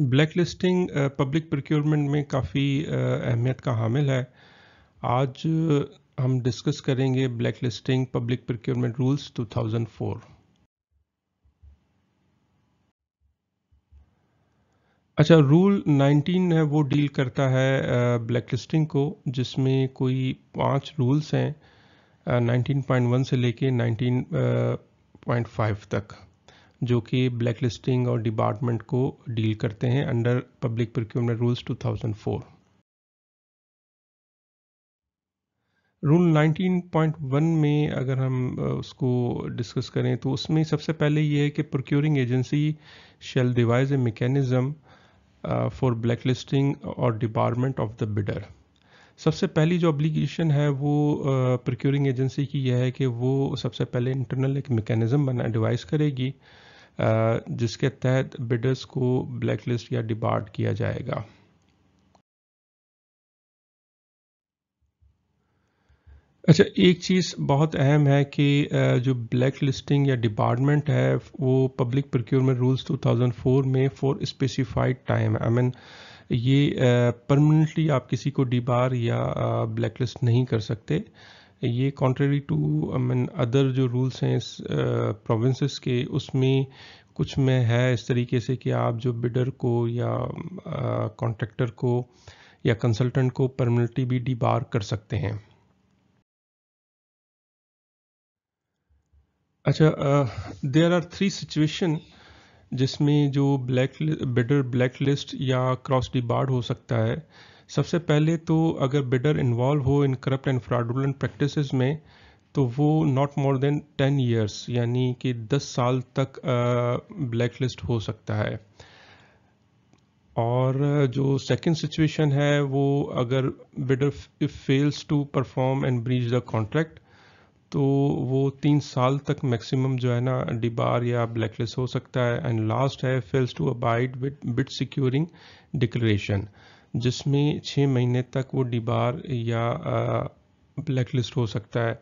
black listing public procurement में काफ़ी uh, अहमियत का हामिल है आज uh, हम डिस्कस करेंगे black listing public procurement rules 2004 अच्छा रूल 19 है वो डील करता है ब्लैक uh, लिस्टिंग को जिसमें कोई पांच रूल्स हैं 19.1 से लेके 19.5 तक जो कि ब्लैक लिस्टिंग और डिपार्टमेंट को डील करते हैं under public procurement rules 2004 rule 19.1 में अगर हम उसको डिस्कस करें तो उसमें सबसे पहले ये है कि procuring agency shall devise a mechanism for black listing और डिपार्टमेंट ऑफ द बिडर सबसे पहली जो ऑब्लिगेशन है वो प्रोक्योरिंग एजेंसी की यह है कि वो सबसे पहले इंटरनल एक मेकेनिज्म बना डिवाइस करेगी जिसके तहत बिडर्स को ब्लैकलिस्ट या डिबार्ड किया जाएगा अच्छा एक चीज़ बहुत अहम है कि जो ब्लैक लिस्टिंग या डिपार्टमेंट है वो पब्लिक प्रोक्योरमेंट रूल्स 2004 में for specified time I mean ये परमानेंटली आप किसी को डिबार या ब्लैक लिस्ट नहीं कर सकते ये contrary to I mean other जो रूल्स हैं इस प्रोविंसेस के उसमें कुछ में है इस तरीके से कि आप जो बिडर को या कॉन्ट्रैक्टर को या कंसल्टेंट को परमिनल्टी भी डिबार कर सकते हैं अच्छा देर आर थ्री सिचुएशन जिसमें जो ब्लैक बिडर ब्लैक लिस्ट या क्रॉस डिबार्ड हो सकता है सबसे पहले तो अगर बिडर इन्वॉल्व हो in corrupt and fraudulent practice में तो वो not more than ten years यानी कि दस साल तक ब्लैक लिस्ट हो सकता है और जो सेकंड सिचुएशन है वो अगर bidder fails to perform and breach the contract तो वो तीन साल तक मैक्सिमम जो है ना डिबार या ब्लैकलिस्ट हो सकता है एंड लास्ट है fails to abide with bid securing declaration जिसमें छः महीने तक वो डिबार या ब्लैक लिस्ट हो सकता है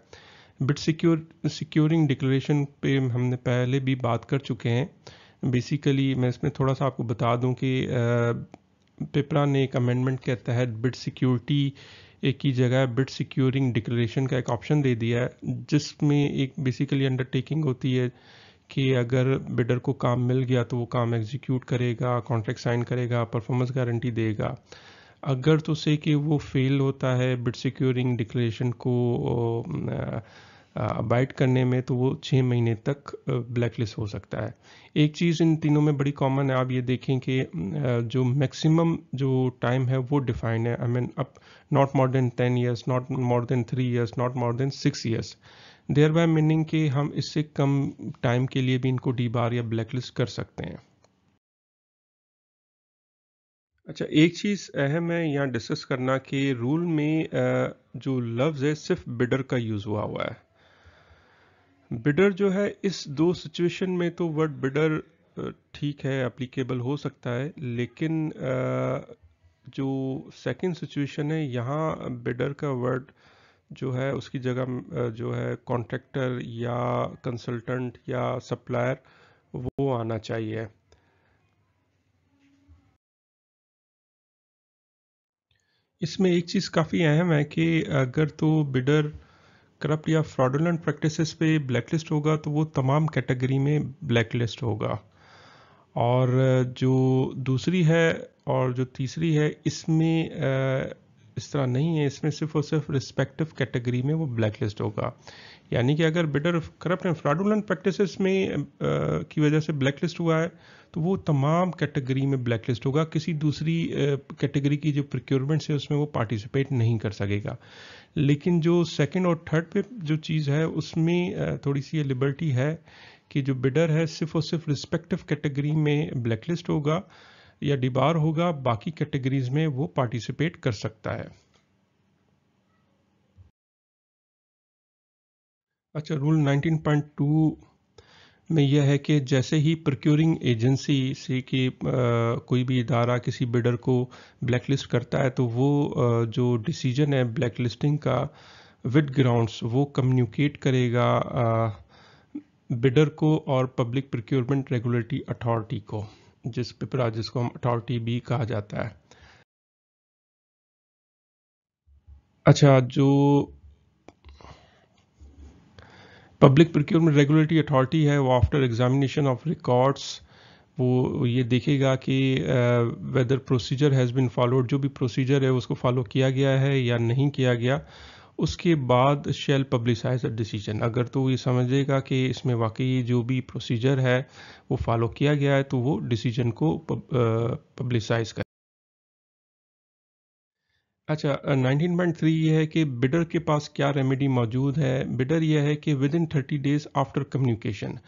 बिट सिक्योर सिक्योरिंग डिक्लेरेशन पे हमने पहले भी बात कर चुके हैं बेसिकली मैं इसमें थोड़ा सा आपको बता दूं कि पेपरा ने एक अमेंडमेंट के तहत बिट सिक्योरिटी एक की जगह बिट सिक्योरिंग डिक्लेरेशन का एक ऑप्शन दे दिया है जिसमें एक बेसिकली अंडरटेकिंग होती है कि अगर बिडर को काम मिल गया तो वो काम एग्जीक्यूट करेगा कॉन्ट्रैक्ट साइन करेगा परफॉर्मेंस गारंटी देगा अगर तो से कि वो फेल होता है बिड सिक्योरिंग डिक्लेरेशन को अबाइड करने में तो वो छः महीने तक ब्लैक लिस्ट हो सकता है एक चीज़ इन तीनों में बड़ी कॉमन है आप ये देखें कि जो मैक्सिमम जो टाइम है वो डिफाइंड है I mean up not more than ten years not more than three years not more than six years thereby meaning कि हम इससे कम टाइम के लिए भी इनको डी बार या ब्लैकलिस्ट कर सकते हैं अच्छा एक चीज़ अहम है यहाँ डिस्कस करना कि रूल में जो लफ्ज़ है सिर्फ बिडर का यूज़ हुआ हुआ है बिडर जो है इस दो सिचुएशन में तो वर्ड बिडर ठीक है एप्लीकेबल हो सकता है लेकिन जो सेकंड सिचुएशन है यहाँ बिडर का वर्ड जो है उसकी जगह जो है कॉन्ट्रैक्टर या कंसल्टेंट या सप्लायर वो आना चाहिए इसमें एक चीज़ काफ़ी अहम है कि अगर तो बिडर करप्ट या फ्रॉडुलेंट प्रैक्टिसेस पे ब्लैकलिस्ट होगा तो वो तमाम कैटेगरी में ब्लैकलिस्ट होगा और जो दूसरी है और जो तीसरी है इसमें इस तरह नहीं है इसमें सिर्फ और सिर्फ रिस्पेक्टिव कैटेगरी में वो ब्लैक लिस्ट होगा यानी कि अगर bidder corrupt and fraudulent practice में आ, की वजह से ब्लैक लिस्ट हुआ है तो वो तमाम कैटेगरी में ब्लैक लिस्ट होगा किसी दूसरी कैटेगरी की जो प्रिक्योरमेंट्स है उसमें वो पार्टिसिपेट नहीं कर सकेगा लेकिन जो सेकेंड और थर्ड पे जो चीज़ है उसमें थोड़ी सी ये लिबर्टी है कि जो बिडर है सिर्फ और सिर्फ रिस्पेक्टिव कैटेगरी में ब्लैक लिस्ट होगा या डिबार होगा बाकी कैटेगरीज में वो पार्टिसिपेट कर सकता है अच्छा रूल 19.2 में यह है कि जैसे ही प्रोक्योरिंग एजेंसी से कि कोई भी इदारा किसी बिडर को ब्लैकलिस्ट करता है तो वो आ, जो डिसीजन है ब्लैकलिस्टिंग का विद ग्राउंड्स वो कम्युनिकेट करेगा आ, बिडर को और पब्लिक प्रोक्योरमेंट रेगुलेटरी अथॉरिटी को जिस पिपरा जिसको अथॉरिटी बी कहा जाता है अच्छा जो पब्लिक प्रिक्योरमेंट रेगुलेटरी अथॉरिटी है वो आफ्टर एग्जामिनेशन ऑफ रिकॉर्ड्स वो ये देखेगा कि whether procedure has been followed जो भी प्रोसीजर है उसको फॉलो किया गया है या नहीं किया गया उसके बाद शेल पब्लिसाइज अ डिसीजन अगर तो ये समझेगा कि इसमें वाकई जो भी प्रोसीजर है वो फॉलो किया गया है तो वो डिसीजन को पब्लिसाइज कर अच्छा 19.3 ये है कि बिडर के पास क्या रेमेडी मौजूद है बिडर यह है कि within thirty days after communication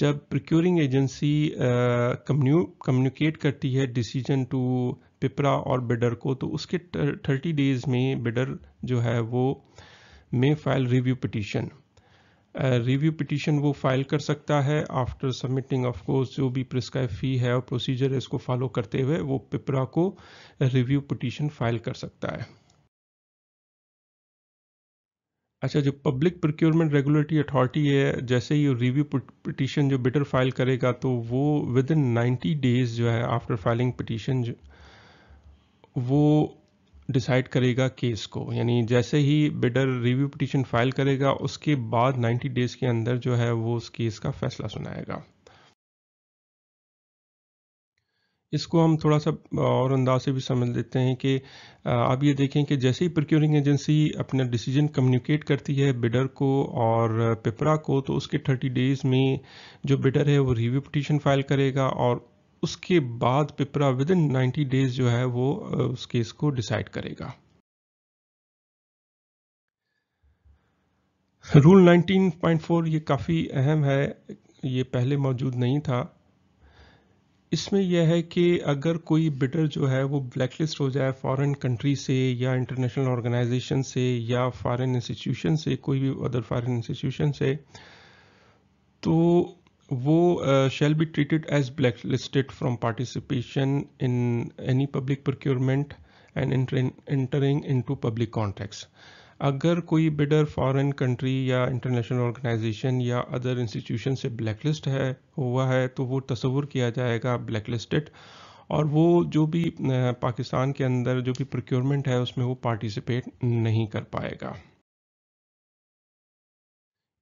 जब प्रिक्योरिंग एजेंसी कम्युनिकेट करती है डिसीजन टू विप्रा और बिडर को तो उसके थर्टी डेज में बिडर जो है वो may file review petition review petition वो फाइल कर सकता है आफ्टर सबमिटिंग ऑफ कोर्स जो भी प्रिस्क्राइब फी है और प्रोसीजर है इसको फॉलो करते हुए वो पिपरा को रिव्यू पिटीशन फाइल कर सकता है अच्छा जो पब्लिक प्रोक्योरमेंट रेगुलेटरी अथॉरिटी है जैसे ही रिव्यू पिटीशन जो बिटर फाइल करेगा तो वो विद इन नाइन्टी डेज जो है आफ्टर फाइलिंग पिटीशन वो डिसाइड करेगा केस को यानी जैसे ही बिडर रिव्यू पिटीशन फाइल करेगा उसके बाद 90 डेज के अंदर जो है वो उस केस का फैसला सुनाएगा इसको हम थोड़ा सा और अंदाज से भी समझ लेते हैं कि आप ये देखें कि जैसे ही प्रोक्योरिंग एजेंसी अपना डिसीजन कम्युनिकेट करती है बिडर को और पिपरा को तो उसके 30 डेज़ में जो बिडर है वो रिव्यू पटिशन फाइल करेगा और उसके बाद पिपरा विद इन नाइन्टी डेज जो है वो उस केस को डिसाइड करेगा रूल 19.4 ये काफ़ी अहम है ये पहले मौजूद नहीं था इसमें यह है कि अगर कोई बिटर जो है वो ब्लैकलिस्ट हो जाए फॉरेन कंट्री से या इंटरनेशनल ऑर्गेनाइजेशन से या फॉरेन इंस्टीट्यूशन से कोई भी अदर फॉरेन इंस्टीट्यूशन से तो वो shall be treated as black listed from participation in any public procurement and entering into public contracts अगर कोई बिडर फॉरेन कंट्री या इंटरनेशनल ऑर्गेनाइजेशन या अदर इंस्टीट्यूशन से ब्लैकलिस्ट है हुआ है तो वो तस्वुर किया जाएगा ब्लैकलिस्टेड और वो जो भी uh, पाकिस्तान के अंदर जो भी प्रोक्योरमेंट है उसमें वो पार्टिसिपेट नहीं कर पाएगा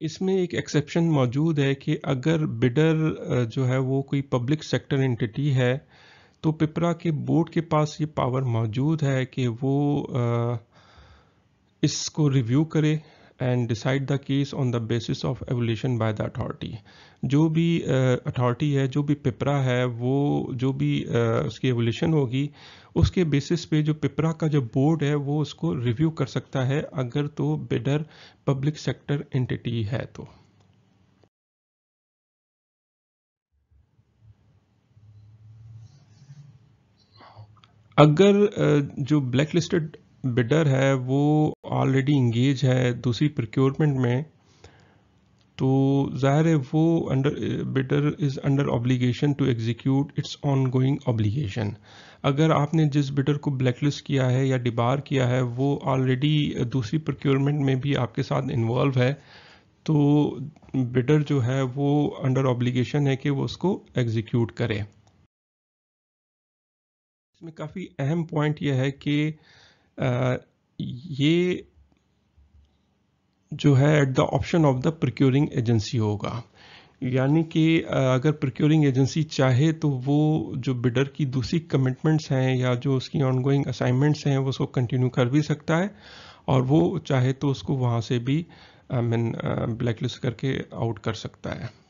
इसमें एक एक्सेप्शन मौजूद है कि अगर बिडर जो है वो कोई पब्लिक सेक्टर एंटिटी है तो पिपरा के बोर्ड के पास ये पावर मौजूद है कि वो इसको रिव्यू करे and decide the case on the basis of evolution by the authority जो भी अथॉरिटी uh, है जो भी पिपरा है वो जो भी uh, उसकी एवोल्यूशन होगी उसके बेसिस पे जो पिपरा का जो बोर्ड है वो उसको रिव्यू कर सकता है अगर तो बिडर पब्लिक सेक्टर एंटिटी है तो अगर uh, जो ब्लैक लिस्टेड बिडर है वो ऑलरेडी इंगेज है दूसरी प्रोक्योरमेंट में तो ज़ाहिर है वो under bidder is under obligation to execute its ongoing obligation अगर आपने जिस बिडर को ब्लैकलिस्ट किया है या डिबार किया है वो ऑलरेडी दूसरी प्रोक्योरमेंट में भी आपके साथ इन्वॉल्व है तो बिडर जो है वो अंडर ऑब्लिगेशन है कि वो उसको एग्जीक्यूट करे इसमें काफ़ी अहम पॉइंट यह है कि ये जो है at the option of the procuring agency होगा यानी कि अगर प्रोक्योरिंग एजेंसी चाहे तो वो जो बिडर की दूसरी कमिटमेंट्स हैं या जो उसकी ऑनगोइंग असाइनमेंट्स हैं वो उसको कंटिन्यू कर भी सकता है और वो चाहे तो उसको वहाँ से भी आई मीन ब्लैक लिस्ट करके आउट कर सकता है